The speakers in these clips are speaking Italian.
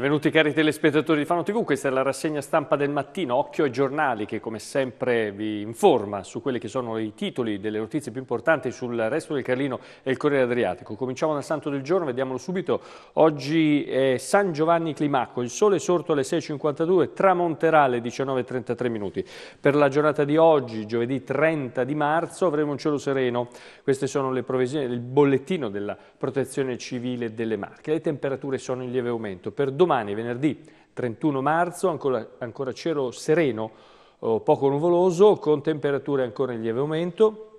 Benvenuti cari telespettatori di Fano TV, questa è la rassegna stampa del mattino, occhio ai giornali che come sempre vi informa su quelli che sono i titoli delle notizie più importanti sul resto del Carlino e il Corriere Adriatico. Cominciamo dal santo del giorno, vediamolo subito, oggi è San Giovanni Climacco, il sole sorto alle 6.52, tramonterà alle 19.33 minuti. Per la giornata di oggi, giovedì 30 di marzo, avremo un cielo sereno, queste sono le provisioni, il bollettino della protezione civile delle Marche, le temperature sono in lieve aumento. Per domani domani, venerdì 31 marzo, ancora, ancora cielo sereno, oh, poco nuvoloso, con temperature ancora in lieve aumento,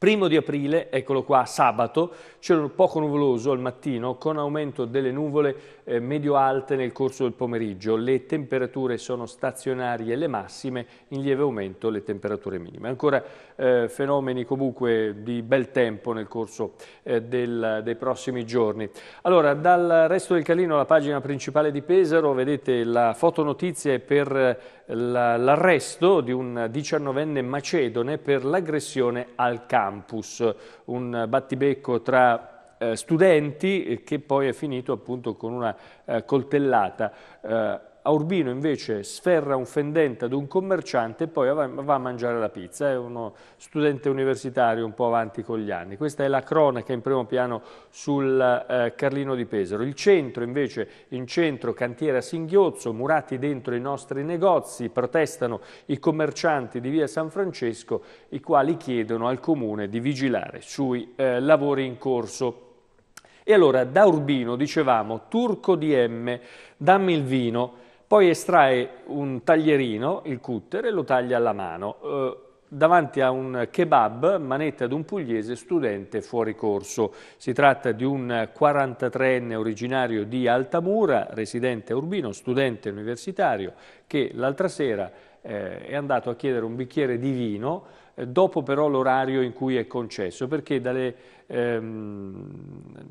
Primo di aprile, eccolo qua, sabato, cielo poco nuvoloso al mattino con aumento delle nuvole eh, medio-alte nel corso del pomeriggio. Le temperature sono stazionarie, le massime, in lieve aumento le temperature minime. Ancora eh, fenomeni comunque di bel tempo nel corso eh, del, dei prossimi giorni. Allora, dal resto del calino alla pagina principale di Pesaro vedete la fotonotizia per eh, l'arresto di un diciannovenne macedone per l'aggressione al campus, un battibecco tra eh, studenti eh, che poi è finito appunto con una eh, coltellata. A Urbino invece sferra un fendente ad un commerciante e poi va a mangiare la pizza, è uno studente universitario un po' avanti con gli anni. Questa è la cronaca in primo piano sul eh, Carlino di Pesaro. Il centro invece, in centro cantiere a singhiozzo, murati dentro i nostri negozi, protestano i commercianti di via San Francesco i quali chiedono al comune di vigilare sui eh, lavori in corso. E allora da Urbino dicevamo, turco di M, dammi il vino, poi estrae un taglierino, il cutter, e lo taglia alla mano. Eh, davanti a un kebab, manetta ad un pugliese studente fuori corso. Si tratta di un 43enne originario di Altamura, residente urbino, studente universitario, che l'altra sera eh, è andato a chiedere un bicchiere di vino eh, dopo però l'orario in cui è concesso, perché dalle ehm,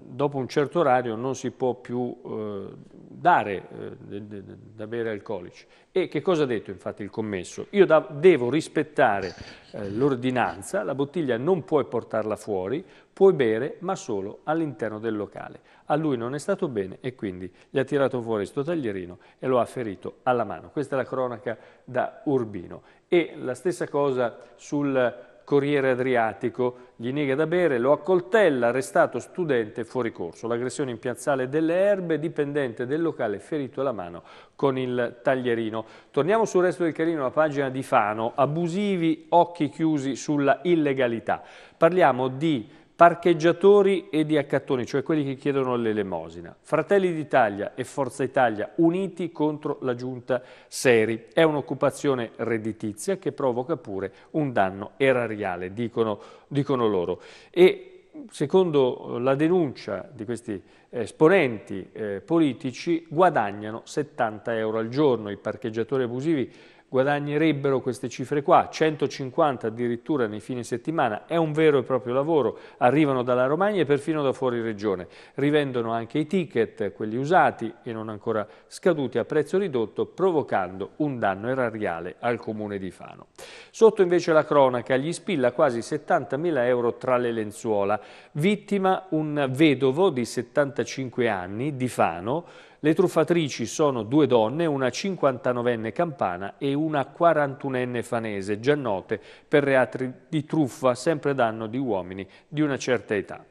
dopo un certo orario non si può più eh, dare eh, da bere alcolici. E che cosa ha detto infatti il commesso? Io da, devo rispettare eh, l'ordinanza, la bottiglia non puoi portarla fuori, puoi bere ma solo all'interno del locale. A lui non è stato bene e quindi gli ha tirato fuori sto taglierino e lo ha ferito alla mano. Questa è la cronaca da Urbino. E la stessa cosa sul Corriere Adriatico. Gli nega da bere, lo accoltella, arrestato studente fuori corso. L'aggressione in piazzale delle Erbe, dipendente del locale ferito alla mano con il taglierino. Torniamo sul resto del carino, la pagina di Fano. Abusivi, occhi chiusi sulla illegalità. Parliamo di parcheggiatori e di accattoni, cioè quelli che chiedono l'elemosina. Fratelli d'Italia e Forza Italia uniti contro la giunta Seri. È un'occupazione redditizia che provoca pure un danno erariale, dicono, dicono loro. E secondo la denuncia di questi eh, esponenti eh, politici, guadagnano 70 euro al giorno i parcheggiatori abusivi guadagnerebbero queste cifre qua, 150 addirittura nei fine settimana, è un vero e proprio lavoro, arrivano dalla Romagna e perfino da fuori regione, rivendono anche i ticket, quelli usati e non ancora scaduti a prezzo ridotto, provocando un danno erariale al comune di Fano. Sotto invece la cronaca, gli spilla quasi 70.000 euro tra le lenzuola, vittima un vedovo di 75 anni di Fano, le truffatrici sono due donne, una 59enne campana e una 41enne fanese, già note per reati di truffa sempre danno di uomini di una certa età.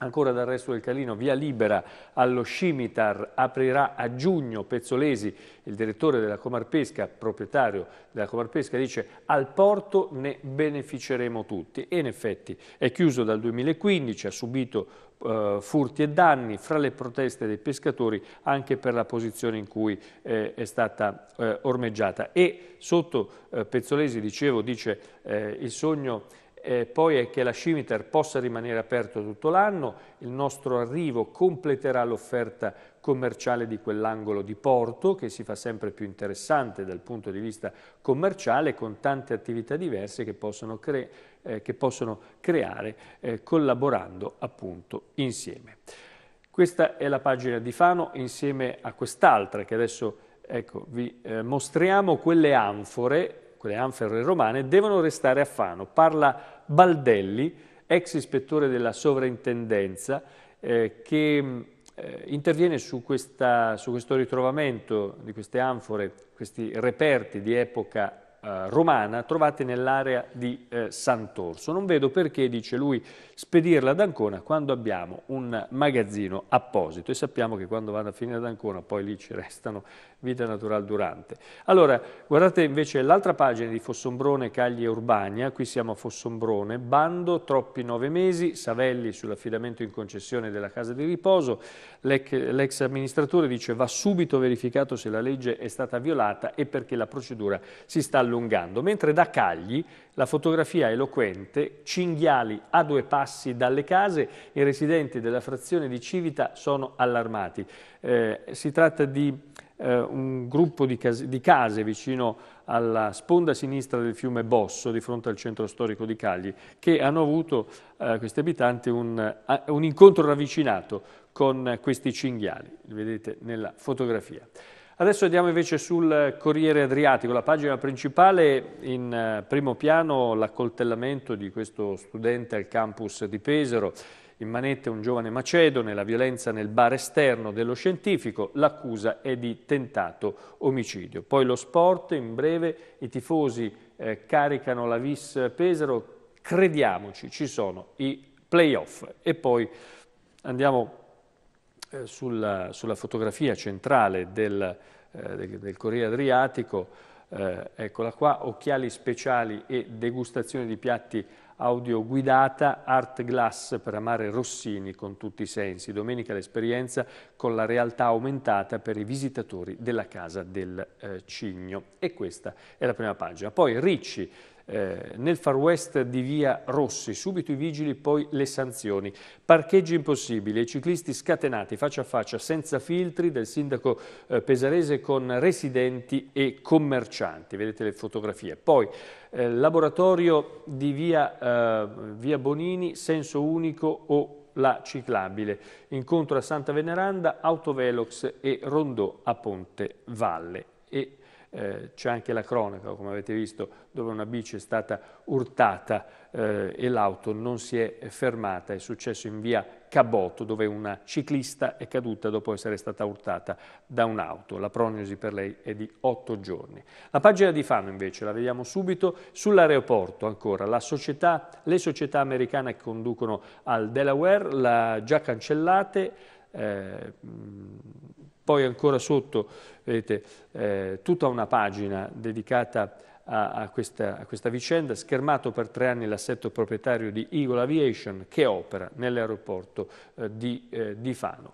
Ancora dal resto del Calino, via libera allo Scimitar, aprirà a giugno Pezzolesi, il direttore della Comarpesca, proprietario della Comarpesca, dice al porto ne beneficeremo tutti e in effetti è chiuso dal 2015, ha subito eh, furti e danni fra le proteste dei pescatori anche per la posizione in cui eh, è stata eh, ormeggiata e sotto eh, Pezzolesi, dicevo, dice eh, il sogno eh, poi è che la Scimiter possa rimanere aperta tutto l'anno, il nostro arrivo completerà l'offerta commerciale di quell'angolo di porto che si fa sempre più interessante dal punto di vista commerciale con tante attività diverse che possono, cre eh, che possono creare eh, collaborando appunto insieme. Questa è la pagina di Fano insieme a quest'altra che adesso ecco, vi eh, mostriamo quelle anfore, quelle anfore romane devono restare a Fano. Parla Baldelli, ex ispettore della sovrintendenza, eh, che eh, interviene su, questa, su questo ritrovamento di queste anfore, questi reperti di epoca eh, romana trovate nell'area di eh, Sant'Orso. Non vedo perché, dice lui, spedirla ad Ancona quando abbiamo un magazzino apposito e sappiamo che quando vanno a finire ad Ancona poi lì ci restano vita natural durante. Allora, guardate invece l'altra pagina di Fossombrone, Cagli e Urbania, qui siamo a Fossombrone, bando, troppi nove mesi, Savelli sull'affidamento in concessione della casa di riposo, l'ex amministratore dice va subito verificato se la legge è stata violata e perché la procedura si sta allungando allungando, mentre da Cagli la fotografia eloquente, cinghiali a due passi dalle case, i residenti della frazione di Civita sono allarmati. Eh, si tratta di eh, un gruppo di case, di case vicino alla sponda sinistra del fiume Bosso, di fronte al centro storico di Cagli, che hanno avuto, eh, questi abitanti, un, un incontro ravvicinato con questi cinghiali, li vedete nella fotografia. Adesso andiamo invece sul Corriere Adriatico, la pagina principale, in eh, primo piano l'accoltellamento di questo studente al campus di Pesaro, in manette un giovane macedone, la violenza nel bar esterno dello scientifico, l'accusa è di tentato omicidio. Poi lo sport, in breve, i tifosi eh, caricano la Vis Pesaro, crediamoci, ci sono i playoff. E poi andiamo eh, sulla, sulla, fotografia centrale del, eh, del, del Corriere Adriatico, eh, eccola qua, occhiali speciali e degustazione di piatti audio guidata, art glass per amare Rossini con tutti i sensi. Domenica l'esperienza con la realtà aumentata per i visitatori della Casa del eh, Cigno. E questa è la prima pagina. Poi Ricci eh, nel far west di via Rossi, subito i vigili, poi le sanzioni. Parcheggi impossibili, i ciclisti scatenati faccia a faccia, senza filtri, del sindaco eh, pesarese con residenti e commercianti. Vedete le fotografie. Poi eh, laboratorio di via, eh, via Bonini, senso unico o la ciclabile. Incontro a Santa Veneranda, Autovelox e Rondò a Ponte Valle. E eh, c'è anche la cronaca, come avete visto, dove una bici è stata urtata eh, e l'auto non si è fermata, è successo in via Caboto, dove una ciclista è caduta dopo essere stata urtata da un'auto. La prognosi per lei è di otto giorni. La pagina di Fano invece la vediamo subito sull'aeroporto ancora. Società, le società americane che conducono al Delaware la già cancellate. Eh, poi ancora sotto vedete eh, tutta una pagina dedicata a, a, questa, a, questa, vicenda, schermato per tre anni l'assetto proprietario di Eagle Aviation che opera nell'aeroporto eh, di, eh, di Fano.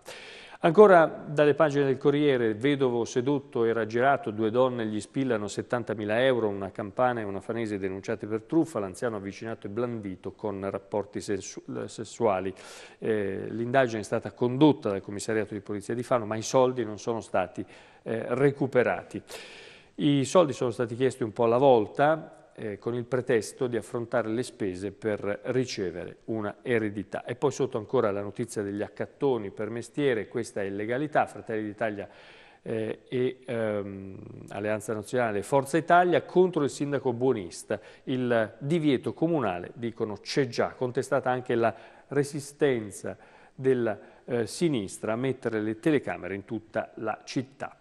Ancora dalle pagine del Corriere, vedovo seduto e raggirato, due donne gli spillano 70.000 euro, una campana e una fanese denunciate per truffa, l'anziano avvicinato e blandito con rapporti sessuali. Eh, L'indagine è stata condotta dal commissariato di polizia di Fano, ma i soldi non sono stati eh, recuperati. I soldi sono stati chiesti un po' alla volta, eh, con il pretesto di affrontare le spese per ricevere una eredità. E poi sotto ancora la notizia degli accattoni per mestiere, questa è illegalità, Fratelli d'Italia eh, e ehm, Alleanza Nazionale Forza Italia contro il sindaco buonista. Il divieto comunale, dicono, c'è già, contestata anche la resistenza della eh, sinistra a mettere le telecamere in tutta la città.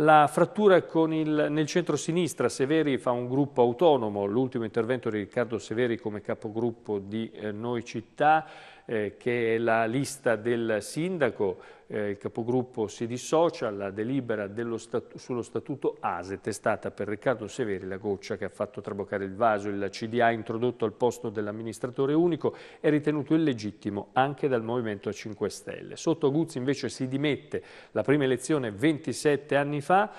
La frattura con il, nel centro-sinistra, Severi fa un gruppo autonomo, l'ultimo intervento di Riccardo Severi come capogruppo di eh, Noi Città, eh, che è la lista del sindaco, eh, il capogruppo si dissocia, la delibera statu sullo statuto ASE testata per Riccardo Severi, la goccia che ha fatto traboccare il vaso, il CDA introdotto al posto dell'amministratore unico è ritenuto illegittimo anche dal Movimento 5 Stelle. Sotto Guzzi invece si dimette la prima elezione 27 anni fa,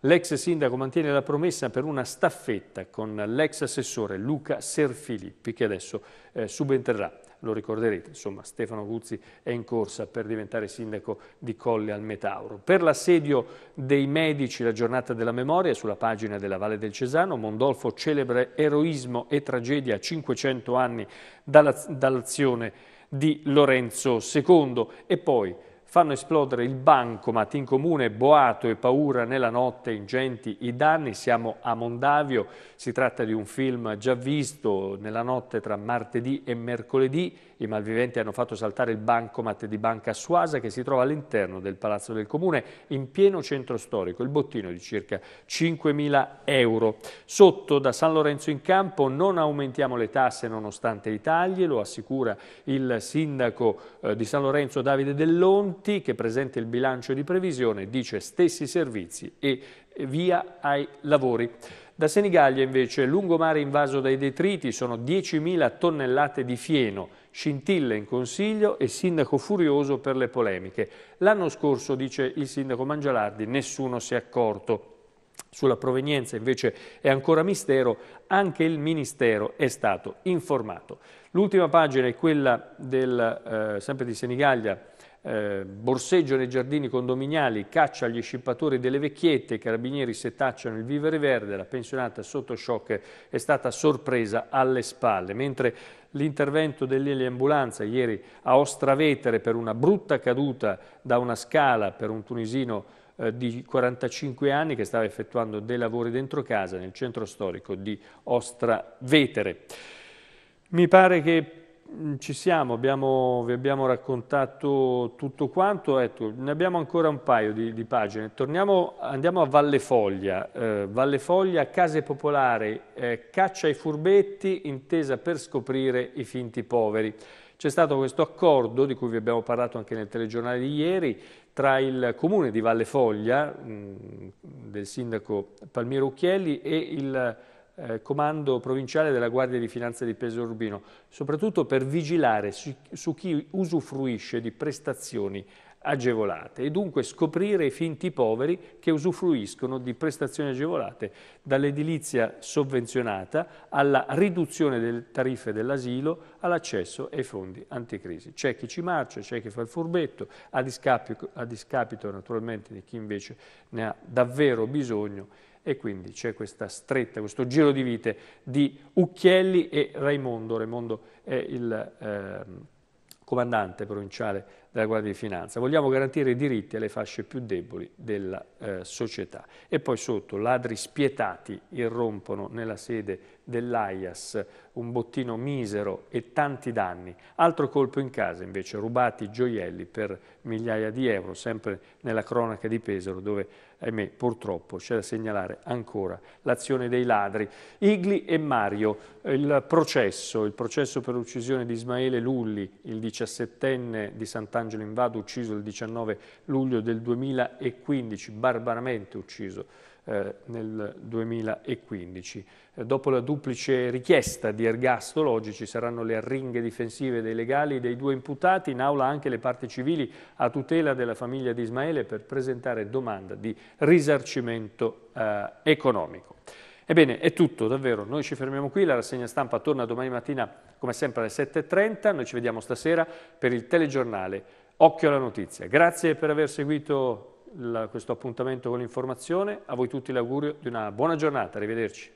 L'ex sindaco mantiene la promessa per una staffetta con l'ex assessore Luca Serfilippi che adesso eh, subentrerà lo ricorderete, insomma Stefano Guzzi è in corsa per diventare sindaco di Colle al Metauro. Per l'assedio dei medici, la giornata della memoria sulla pagina della Valle del Cesano, Mondolfo celebre eroismo e tragedia a 500 anni dall'azione di Lorenzo II e poi fanno esplodere il bancomat in comune, boato e paura nella notte, ingenti i danni. Siamo a Mondavio, si tratta di un film già visto nella notte tra martedì e mercoledì. I malviventi hanno fatto saltare il bancomat di Banca Suasa che si trova all'interno del Palazzo del Comune, in pieno centro storico, il bottino di circa 5.000 euro. Sotto da San Lorenzo in campo non aumentiamo le tasse nonostante i tagli, lo assicura il sindaco eh, di San Lorenzo Davide Dell'Onti T che presenta il bilancio di previsione dice stessi servizi e via ai lavori. Da Senigallia invece, lungomare invaso dai detriti, sono 10.000 tonnellate di fieno, scintille in consiglio e sindaco furioso per le polemiche. L'anno scorso, dice il sindaco Mangialardi, nessuno si è accorto. Sulla provenienza invece è ancora mistero, anche il Ministero è stato informato. L'ultima pagina è quella del, eh, sempre di Senigallia, eh, borseggio nei giardini condominiali, caccia agli scippatori delle vecchiette, i carabinieri setacciano il vivere verde, la pensionata sotto shock è stata sorpresa alle spalle, mentre l'intervento dell'eliambulanza ieri a Ostravetere per una brutta caduta da una scala per un tunisino eh, di 45 anni che stava effettuando dei lavori dentro casa nel centro storico di Ostravetere. Mi pare che Mm, ci siamo, abbiamo, vi abbiamo raccontato tutto quanto, ecco, ne abbiamo ancora un paio di, di pagine. Torniamo, andiamo a Valle Foglia, eh, Valle case popolari, eh, caccia ai furbetti, intesa per scoprire i finti poveri. C'è stato questo accordo, di cui vi abbiamo parlato anche nel telegiornale di ieri, tra il comune di Valle Foglia, mh, mm, del sindaco Palmiro Ucchielli, e il eh, comando provinciale della Guardia di Finanza di Urbino, soprattutto per vigilare su, su chi usufruisce di prestazioni agevolate e dunque scoprire i finti poveri che usufruiscono di prestazioni agevolate dall'edilizia sovvenzionata alla riduzione delle tariffe dell'asilo all'accesso ai fondi anticrisi. C'è chi ci marcia, c'è chi fa il furbetto, a discapito, a discapito naturalmente di chi invece ne ha davvero bisogno e quindi c'è questa stretta, questo giro di vite di Ucchielli e Raimondo. Raimondo è il eh, comandante provinciale della Guardia di Finanza. Vogliamo garantire i diritti alle fasce più deboli della eh, società. E poi sotto, ladri spietati irrompono nella sede dell'AIAS, un bottino misero e tanti danni. Altro colpo in casa invece, rubati gioielli per migliaia di euro, sempre nella cronaca di Pesaro dove ahimè purtroppo c'è da segnalare ancora l'azione dei ladri. Igli e Mario, il processo, il processo per l'uccisione di Ismaele Lulli, il 17enne di Sant'Angelo Arcangelo Invado ucciso il 19 luglio del 2015, barbaramente ucciso eh, nel 2015. Eh, dopo la duplice richiesta di ergastolo, oggi ci saranno le arringhe difensive dei legali dei due imputati, in aula anche le parti civili a tutela della famiglia di Ismaele per presentare domanda di risarcimento eh, economico. Ebbene, è tutto davvero, noi ci fermiamo qui, la rassegna stampa torna domani mattina come sempre alle 7.30, noi ci vediamo stasera per il telegiornale Occhio alla notizia. Grazie per aver seguito la, questo appuntamento con l'informazione, a voi tutti l'augurio di una buona giornata, arrivederci.